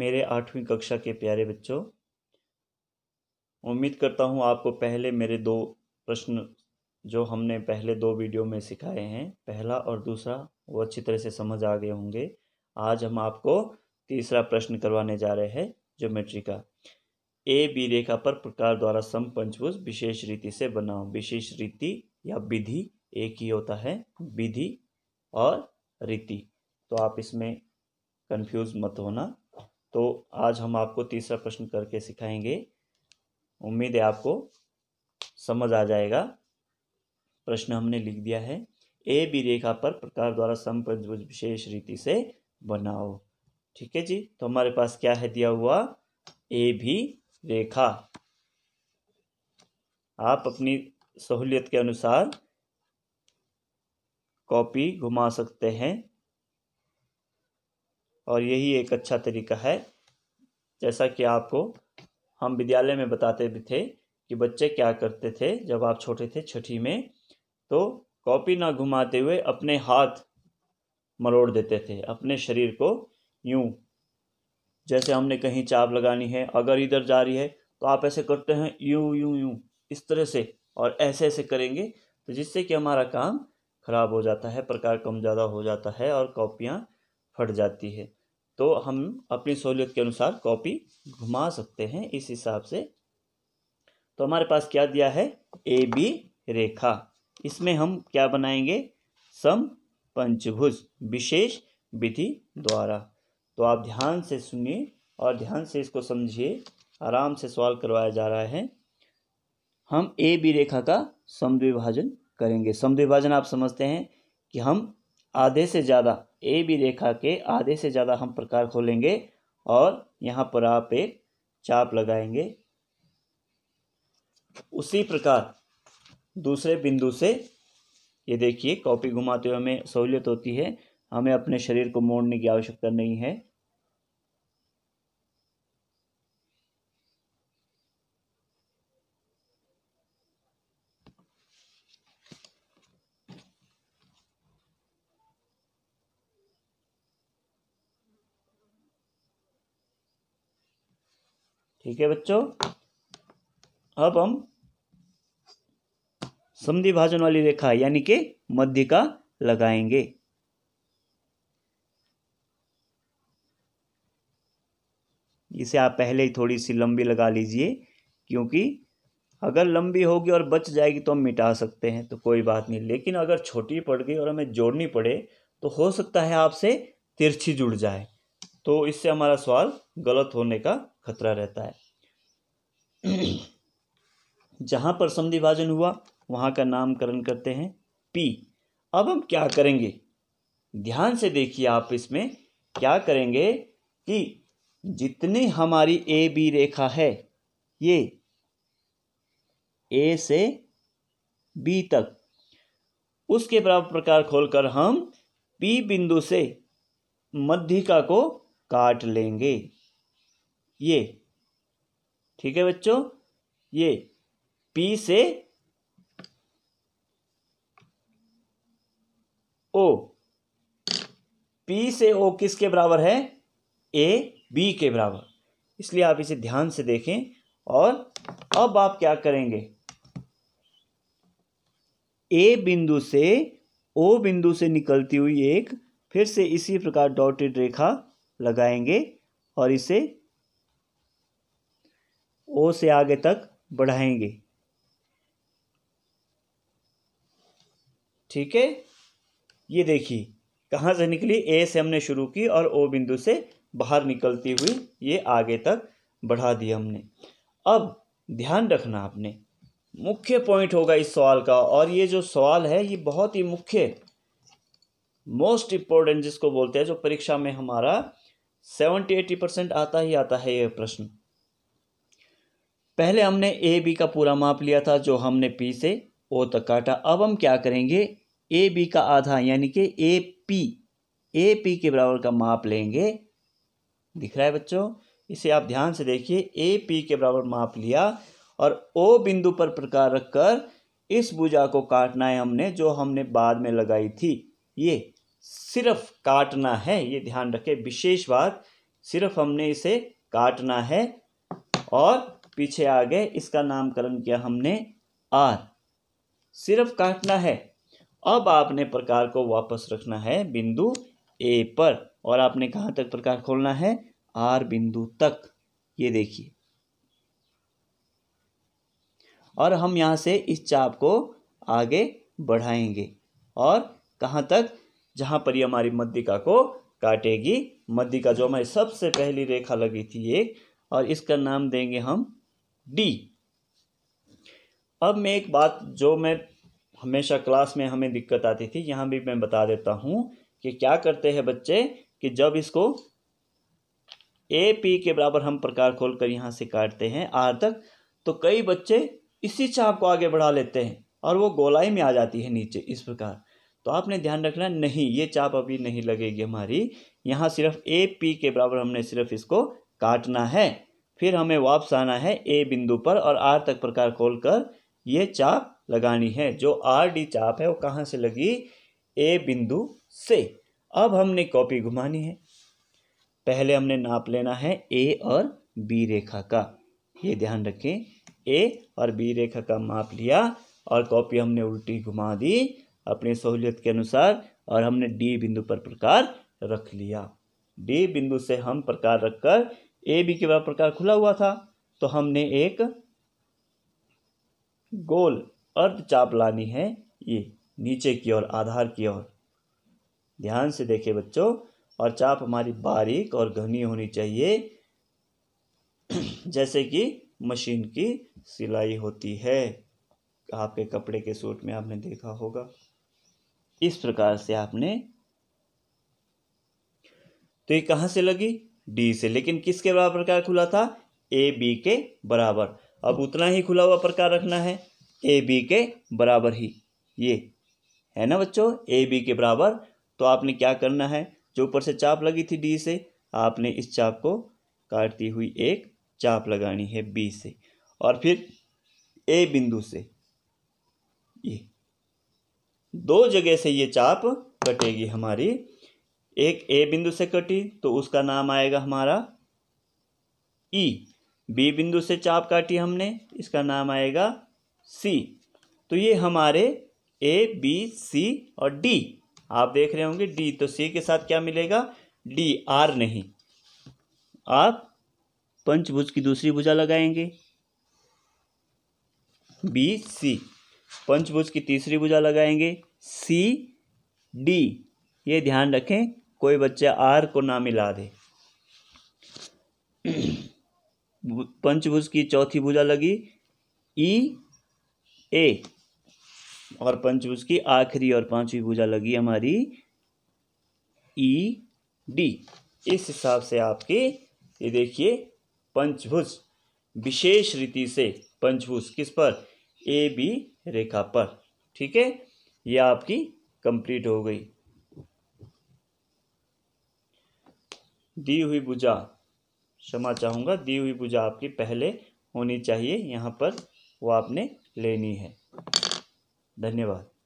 मेरे आठवीं कक्षा के प्यारे बच्चों उम्मीद करता हूँ आपको पहले मेरे दो प्रश्न जो हमने पहले दो वीडियो में सिखाए हैं पहला और दूसरा वो अच्छी तरह से समझ आ गए होंगे आज हम आपको तीसरा प्रश्न करवाने जा रहे हैं ज्योमेट्री का ए बी रेखा पर प्रकार द्वारा सम पंचभुज विशेष रीति से बनाओ विशेष रीति या विधि एक ही होता है विधि और रीति तो आप इसमें कंफ्यूज मत होना तो आज हम आपको तीसरा प्रश्न करके सिखाएंगे उम्मीद है आपको समझ आ जाएगा प्रश्न हमने लिख दिया है ए बी रेखा पर प्रकार द्वारा समपंचभुज विशेष रीति से बनाओ ठीक है जी तो हमारे पास क्या है दिया हुआ ए भी रेखा आप अपनी सहूलियत के अनुसार कॉपी घुमा सकते हैं और यही एक अच्छा तरीका है जैसा कि आपको हम विद्यालय में बताते भी थे कि बच्चे क्या करते थे जब आप छोटे थे छठी में तो कॉपी ना घुमाते हुए अपने हाथ मरोड़ देते थे अपने शरीर को यूं जैसे हमने कहीं चाप लगानी है अगर इधर जा रही है तो आप ऐसे करते हैं यूं यूं यूं इस तरह से और ऐसे ऐसे करेंगे तो जिससे कि हमारा काम खराब हो जाता है प्रकार कम ज़्यादा हो जाता है और कॉपियाँ फट जाती है तो हम अपनी सहूलियत के अनुसार कॉपी घुमा सकते हैं इस हिसाब से तो हमारे पास क्या दिया है ए बी रेखा इसमें हम क्या बनाएंगे सम पंचभुज विशेष विधि द्वारा तो आप ध्यान से सुनिए और ध्यान से इसको समझिए आराम से सवाल करवाया जा रहा है हम ए बी रेखा का समद्विभाजन करेंगे समद्विभाजन आप समझते हैं कि हम आधे से ज़्यादा ए बी रेखा के आधे से ज़्यादा हम प्रकार खोलेंगे और यहाँ पर आप एक चाप लगाएंगे उसी प्रकार दूसरे बिंदु से ये देखिए कॉपी घुमाते हुए हमें सहूलियत होती है हमें अपने शरीर को मोड़ने की आवश्यकता नहीं है ठीक है बच्चों अब हम समिभाजन भाजन वाली रेखा यानी कि मध्य का लगाएंगे इसे आप पहले ही थोड़ी सी लंबी लगा लीजिए क्योंकि अगर लंबी होगी और बच जाएगी तो हम मिटा सकते हैं तो कोई बात नहीं लेकिन अगर छोटी पड़ गई और हमें जोड़नी पड़े तो हो सकता है आपसे तिरछी जुड़ जाए तो इससे हमारा सवाल गलत होने का खतरा रहता है जहां पर संधिभाजन हुआ वहां का नामकरण करते हैं पी अब हम क्या करेंगे ध्यान से देखिए आप इसमें क्या करेंगे कि जितनी हमारी ए बी रेखा है ये ए से बी तक उसके बराबर प्रकार खोलकर हम पी बिंदु से मध्यिका को काट लेंगे ये ठीक है बच्चों ये पी से ओ पी से ओ किसके बराबर है ए बी के बराबर इसलिए आप इसे ध्यान से देखें और अब आप क्या करेंगे ए बिंदु से ओ बिंदु से निकलती हुई एक फिर से इसी प्रकार डॉटेड रेखा लगाएंगे और इसे ओ से आगे तक बढ़ाएंगे ठीक है ये देखिए कहाँ से निकली ए से हमने शुरू की और ओ बिंदु से बाहर निकलती हुई ये आगे तक बढ़ा दी हमने अब ध्यान रखना आपने मुख्य पॉइंट होगा इस सवाल का और ये जो सवाल है ये बहुत ही मुख्य मोस्ट इम्पोर्टेंट जिसको बोलते हैं जो परीक्षा में हमारा सेवेंटी एटी परसेंट आता ही आता है ये प्रश्न पहले हमने ए बी का पूरा माप लिया था जो हमने पी से ओ तक काटा अब हम क्या करेंगे ए बी का आधा यानी कि ए पी ए पी के बराबर का माप लेंगे दिख रहा है बच्चों इसे आप ध्यान से देखिए ए पी के बराबर माप लिया और ओ बिंदु पर प्रकार रखकर इस भुजा को काटना है हमने जो हमने बाद में लगाई थी ये सिर्फ काटना है ये ध्यान रखें विशेष बात सिर्फ हमने इसे काटना है और पीछे आ गए इसका नामकरण किया हमने आर सिर्फ काटना है अब आपने प्रकार को वापस रखना है बिंदु ए पर और आपने कहाँ तक प्रकार खोलना है आर बिंदु तक ये देखिए और हम यहाँ से इस चाप को आगे बढ़ाएंगे और कहाँ तक जहाँ पर ये हमारी मध्यिका को काटेगी मध्यिका जो हमारी सबसे पहली रेखा लगी थी एक और इसका नाम देंगे हम डी अब मैं एक बात जो मैं हमेशा क्लास में हमें दिक्कत आती थी यहाँ भी मैं बता देता हूँ कि क्या करते हैं बच्चे कि जब इसको ए पी के बराबर हम प्रकार खोलकर यहाँ से काटते हैं आर तक तो कई बच्चे इसी चाप को आगे बढ़ा लेते हैं और वो गोलाई में आ जाती है नीचे इस प्रकार तो आपने ध्यान रखना नहीं ये चाप अभी नहीं लगेगी हमारी यहाँ सिर्फ ए पी के बराबर हमने सिर्फ इसको काटना है फिर हमें वापस आना है ए बिंदु पर और आर तक प्रकार खोल कर ये चाप लगानी है जो आर डी चाप है वो कहाँ से लगी ए बिंदु से अब हमने कॉपी घुमानी है पहले हमने नाप लेना है ए और बी रेखा का ये ध्यान रखें ए और बी रेखा का माप लिया और कॉपी हमने उल्टी घुमा दी अपनी सहूलियत के अनुसार और हमने डी बिंदु पर प्रकार रख लिया डी बिंदु से हम प्रकार रखकर ए बी के बाद प्रकार खुला हुआ था तो हमने एक गोल अर्धचाप लानी है ये नीचे की ओर आधार की ओर ध्यान से देखें बच्चों और चाप हमारी बारीक और घनी होनी चाहिए जैसे कि मशीन की सिलाई होती है आपके कपड़े के सूट में आपने देखा होगा इस प्रकार से आपने तो ये कहां से लगी डी से लेकिन किसके बराबर प्रकार खुला था ए बी के बराबर अब उतना ही खुला हुआ प्रकार रखना है ए बी के बराबर ही ये है ना बच्चों ए बी के बराबर तो आपने क्या करना है जो ऊपर से चाप लगी थी डी से आपने इस चाप को काटती हुई एक चाप लगानी है बी से और फिर ए बिंदु से ये दो जगह से ये चाप कटेगी हमारी एक ए बिंदु से कटी तो उसका नाम आएगा हमारा ई बी बिंदु से चाप काटी हमने इसका नाम आएगा सी तो ये हमारे ए बी सी और डी आप देख रहे होंगे डी तो सी के साथ क्या मिलेगा डी आर नहीं आप पंचभुज की दूसरी भुजा लगाएंगे बी सी पंचभुज की तीसरी भुजा लगाएंगे सी डी ये ध्यान रखें कोई बच्चा आर को ना मिला दे पंचभुज की चौथी भुजा लगी ई ए और पंचभुज की आखिरी और पांचवी भुजा लगी हमारी ई डी इस हिसाब से आपके ये देखिए पंचभुज विशेष रीति से पंचभुज किस पर ए बी रेखा पर ठीक है ये आपकी कंप्लीट हो गई दी हुई भुजा क्षमा चाहूंगा दी हुई भुजा आपकी पहले होनी चाहिए यहाँ पर वो आपने लेनी है धन्यवाद